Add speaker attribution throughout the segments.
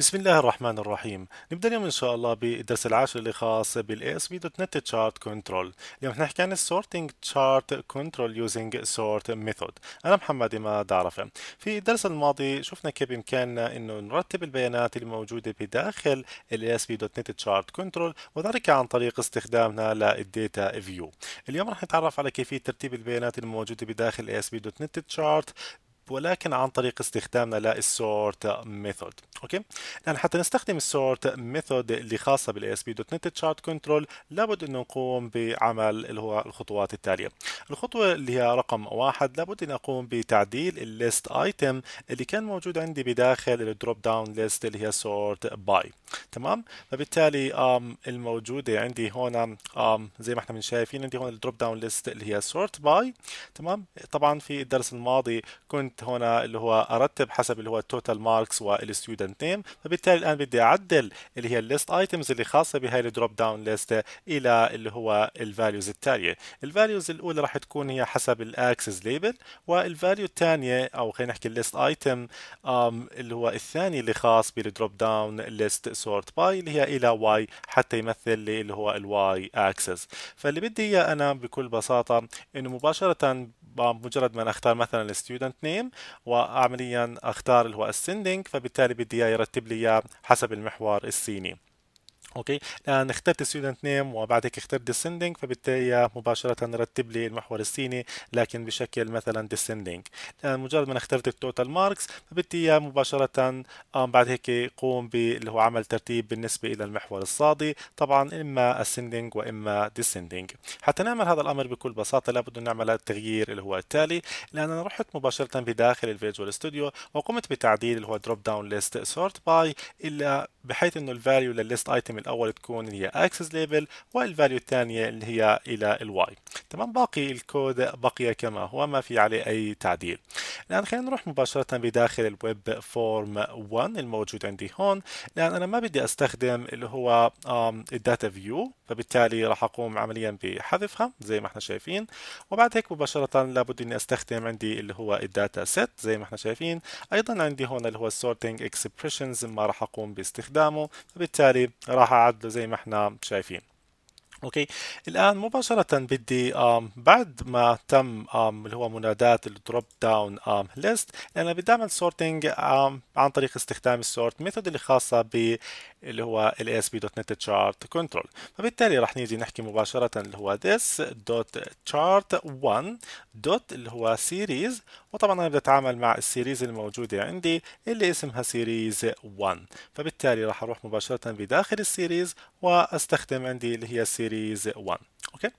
Speaker 1: بسم الله الرحمن الرحيم نبدا اليوم ان شاء الله بالدرس العاشر اللي خاص بالاي اس بي دوت نت تشارت كنترول اليوم رح نحكي عن السورتنج تشارت كنترول يوزنج سورت ميثود انا محمد اماد عرفه في الدرس الماضي شفنا كيف بامكاننا انه نرتب البيانات الموجوده بداخل الاي اس بي دوت نت تشارت كنترول وذلك عن طريق استخدامنا للديتا فيو اليوم رح نتعرف على كيفيه ترتيب البيانات الموجوده بداخل الاي اس بي دوت نت تشارت ولكن عن طريق استخدامنا للسورت ميثود اوكي الان حتى نستخدم السورت ميثود اللي خاصه بالاي اس بي دوت نت تشارت كنترول لابد انه نقوم بعمل اللي هو الخطوات التاليه الخطوه اللي هي رقم واحد لابد ان اقوم بتعديل الليست ايتم اللي كان موجود عندي بداخل الدروب داون ليست اللي هي سورت باي تمام فبالتالي الموجوده عندي هون زي ما احنا من شايفين عندي هون الدروب داون ليست اللي هي سورت باي تمام طبعا في الدرس الماضي كنت هنا اللي هو ارتب حسب اللي هو التوتال ماركس والستودنت نيم فبالتالي الان بدي اعدل اللي هي الليست ايتمز اللي خاصه بهاي الدروب داون ليست الى اللي هو الفاليوز التاليه الفاليوز الاولى راح تكون هي حسب الاكسس ليبل والفاليو الثانيه او خلينا نحكي الليست ايتم um، اللي هو الثاني اللي خاص بالدروب داون ليست سورت باي اللي هي الى واي حتى يمثل لي اللي هو الواي اكسس فاللي بدي اياه انا بكل بساطه انه مباشره مجرد ما اختار مثلا الستودنت نيم وعمليا اختار اللي هو السندنج فبالتالي بدي اياه يرتب لي اياه حسب المحور الصيني اوكي الان اخترت ستودنت نيم وبعد هيك اخترت ديسندنج فبالتالي مباشره رتب لي المحور الصيني لكن بشكل مثلا ديسندنج الان آه، مجرد ما اخترت التوتال ماركس فبالتالي مباشره آه، بعد هيك قوم باللي هو عمل ترتيب بالنسبه الى المحور الصادي طبعا اما ascending واما descending حتى نعمل هذا الامر بكل بساطه لابد ان نعمل التغيير اللي هو التالي لان انا رحت مباشره بداخل الفيجوال ستوديو وقمت بتعديل اللي هو دروب داون ليست سورت باي الا بحيث انه الفاليو للليست ايتم الاول تكون اللي هي اكسس ليفل والفاليو الثانيه اللي هي الى الواي تمام باقي الكود بقي كما هو ما في عليه اي تعديل الآن خلينا نروح مباشرة بداخل الويب فورم 1 الموجود عندي هون لأن أنا ما بدي أستخدم اللي هو الداتا فيو فبالتالي راح أقوم عمليا بحذفها زي ما احنا شايفين وبعد هيك مباشرة لابد إني أستخدم عندي اللي هو الداتا سيت زي ما احنا شايفين أيضا عندي هون اللي هو السورتنج اكسبريشنز ما راح أقوم باستخدامه فبالتالي راح أعدله زي ما احنا شايفين اوكي الان مباشره بدي بعد ما تم اللي هو منادات الدروب داون ليست انا بدي اعمل سورتنج عن طريق استخدام السورت ميثود اللي خاصه ب اللي هو ال ASP.NET Chart Control فبالتالي رح نيجي نحكي مباشرة اللي هو this dot chart 1 dot اللي هو series وطبعا أنا بدي أتعامل مع السيريز الموجودة عندي اللي اسمها series 1 فبالتالي رح أروح مباشرة بداخل السيريز وأستخدم عندي اللي هي series 1 اوكي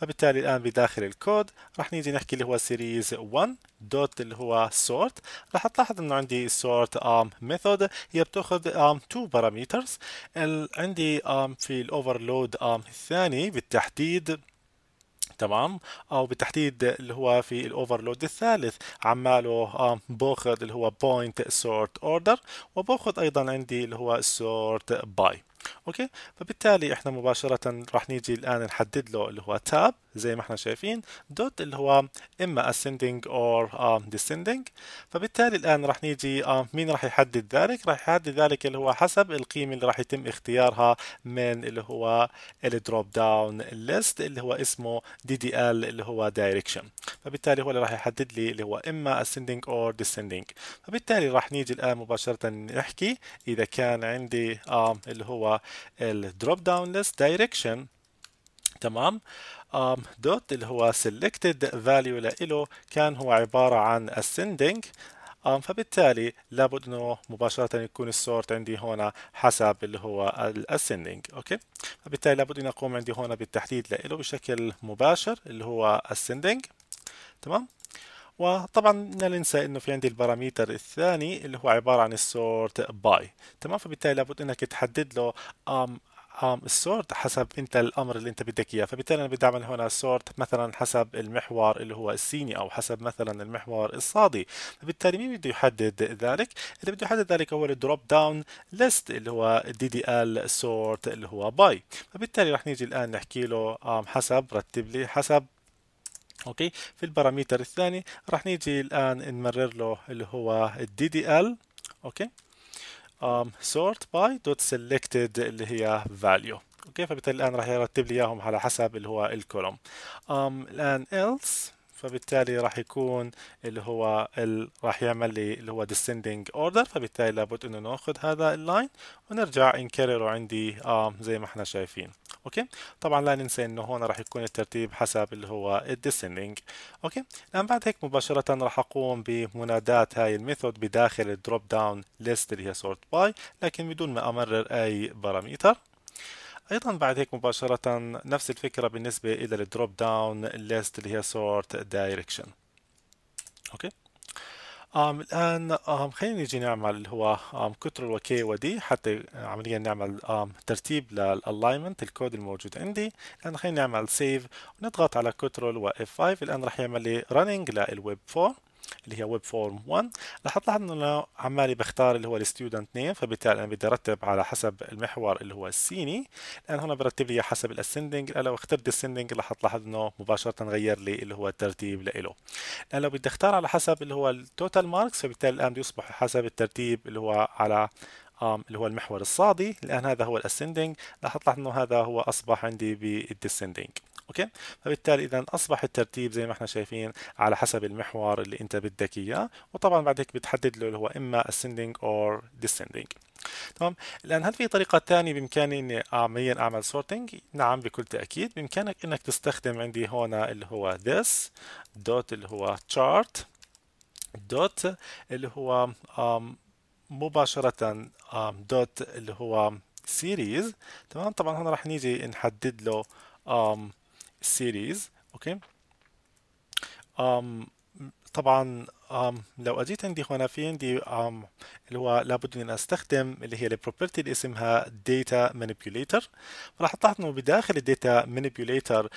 Speaker 1: فبالتالي الان بداخل الكود راح نيجي نحكي اللي هو سيريز 1 دوت اللي هو sort راح تلاحظ انه عندي sort ام method هي بتاخذ ام تو باراميترز عندي um, في الاوفرلود um, الثاني بالتحديد تمام او بالتحديد اللي هو في الاوفرلود الثالث عماله باخذ اللي هو point sort order وباخذ ايضا عندي اللي هو sort by اوكي فبالتالي احنا مباشره راح نيجي الان نحدد له اللي هو تاب زي ما احنا شايفين دوت اللي هو اما ascending or um, descending فبالتالي الان راح نيجي آه، مين راح يحدد ذلك راح يحدد ذلك اللي هو حسب القيمه اللي راح يتم اختيارها من اللي هو الدروب داون ليست اللي هو اسمه DDL اللي هو direction فبالتالي هو اللي راح يحدد لي اللي هو اما ascending or descending فبالتالي راح نيجي الان مباشره نحكي اذا كان عندي آه، اللي هو الدروب داون ليست دايركشن تمام um, دوت اللي هو selected value لإله كان هو عبارة عن ascending um, فبالتالي لابد انه مباشرة يكون السورت عندي هنا حسب اللي هو الاسندنج اوكي فبالتالي لابد ان اقوم عندي هنا بالتحديد لإله بشكل مباشر اللي هو ascending تمام وطبعا لا ننسى انه في عندي الباراميتر الثاني اللي هو عبارة عن السورت باي تمام فبالتالي لابد انك تحدد له ام ام السورت حسب انت الامر اللي انت بدك اياه فبالتالي انا بدي اعمل هنا سورت مثلا حسب المحور اللي هو السيني او حسب مثلا المحور الصادي فبالتالي مين بده يحدد ذلك اللي بده يحدد ذلك هو الدروب داون ليست اللي هو دي دي ال سورت اللي هو باي فبالتالي رح نيجي الان نحكي له حسب رتب لي حسب اوكي في الباراميتر الثاني راح نيجي الان نمرر له اللي هو الدي دي ال اوكي um, sort by dot selected اللي هي value اوكي فبالتالي الان راح يرتب لي اياهم على حسب اللي هو الكولوم um, الان else فبالتالي راح يكون اللي هو ال... راح يعمل لي اللي هو descending order فبالتالي لابد انه ناخذ هذا اللاين ونرجع نكرره عندي um, زي ما احنا شايفين اوكي طبعا لا ننسى انه هون راح يكون الترتيب حسب اللي هو الديسندنج اوكي الان نعم، بعد هيك مباشره راح اقوم بمنادات هاي الميثود بداخل الدروب داون ليست اللي هي سورت باي لكن بدون ما امرر اي باراميتر ايضا بعد هيك مباشره نفس الفكره بالنسبه الى الدروب داون ليست اللي هي سورت دايركشن اوكي آم الآن آم خلينا نيجي نعمل اللي هو آم كنترول وكي ودي حتى عمليا نعمل آم ترتيب للألاينمنت الكود الموجود عندي الآن خلينا نعمل سيف ونضغط على كترول و F5 الآن راح يعمل لي رننج للويب 4 اللي هي ويب فورم 1 رح تلاحظ انه انا عمالي بختار اللي هو الستودنت نيم فبالتالي انا بدي ارتب على حسب المحور اللي هو السيني الان هنا برتب لي حسب الاسندنج لو اخترت السندنج رح تلاحظ انه مباشره غير لي اللي هو الترتيب لإله الان لو بدي اختار على حسب اللي هو التوتال ماركس فبالتالي الان بده يصبح حسب الترتيب اللي هو على اللي هو المحور الصادي الان هذا هو الاسندنج راح تلاحظ انه هذا هو اصبح عندي بالديسندنج اوكي فبالتالي اذا اصبح الترتيب زي ما احنا شايفين على حسب المحور اللي انت بدك اياه وطبعا بعد هيك بتحدد له اللي هو اما ascending or descending تمام الان هل في طريقه ثانيه بامكاني اني عمليا اعمل سورتنج نعم بكل تاكيد بامكانك انك تستخدم عندي هون اللي هو this دوت اللي هو chart دوت اللي هو مباشره دوت اللي هو سيريز تمام طبعا هون راح نيجي نحدد له um, series okay um طبعا لو اجيت عندي هنا في عندي اللي هو لابد ان استخدم اللي هي البروبرتي اللي اسمها داتا مانيبيوليتر راح تلاحظ انه بداخل الداتا مانيبيوليتر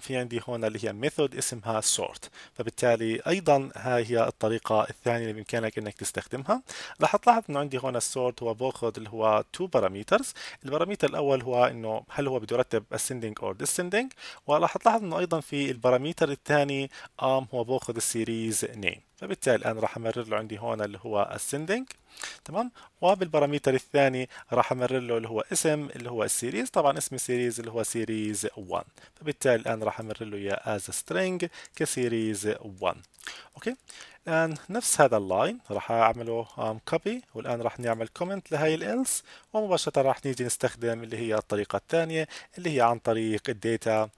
Speaker 1: في عندي هنا اللي هي ميثود اسمها سورت فبالتالي ايضا ها هي الطريقه الثانيه اللي بامكانك انك تستخدمها راح تلاحظ انه عندي هنا السورت هو باخذ اللي هو تو باراميترز الباراميتر الاول هو انه هل هو بده يرتب ascending or descending وراح تلاحظ انه ايضا في الباراميتر الثاني هو باخذ السيريز نيم فبالتالي الآن راح أمرر له عندي هون اللي هو ascending تمام وبالباراميتر الثاني راح امرر له اللي هو اسم اللي هو السيريز طبعا اسم السيريز اللي هو سيريز 1 فبالتالي الان راح امرر له اياه از string كسيريز 1 اوكي الان نفس هذا اللاين راح اعمله كوبي um, والان راح نعمل كومنت لهي الالس ومباشره راح نيجي نستخدم اللي هي الطريقه الثانيه اللي هي عن طريق الداتا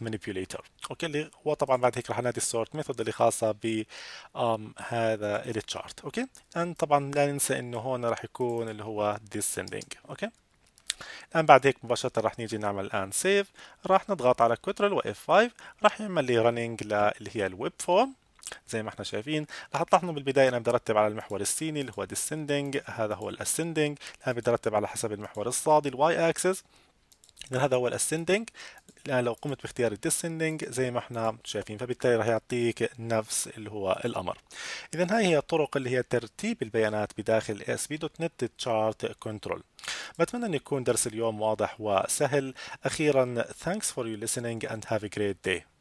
Speaker 1: مانيبيوليتر uh, اوكي اللي هو طبعا بعد هيك راح نادي السورت ميثود اللي خاصه ب um, هذا التشارت اوكي الان طبعا لا ننسى انه هون راح يكون اللي هو descending اوكي الان بعد هيك مباشره راح نيجي نعمل الان سيف راح نضغط على كنترول واف 5 راح يعمل لي رننج اللي هي الويب فورم زي ما احنا شايفين راح تلاحظوا بالبدايه انا بدي ارتب على المحور الصيني اللي هو descending هذا هو الاسندنج الان بدي ارتب على حسب المحور الصادي الواي اكسس اذا هذا هو الاسندنج الآن لو قمت باختيار الديسندنج زي ما احنا شايفين فبالتالي راح يعطيك نفس اللي هو الامر اذا هاي هي الطرق اللي هي ترتيب البيانات بداخل اس بي دوت نت تشارت كنترول بتمنى ان يكون درس اليوم واضح وسهل اخيرا thanks for your listening and have a great day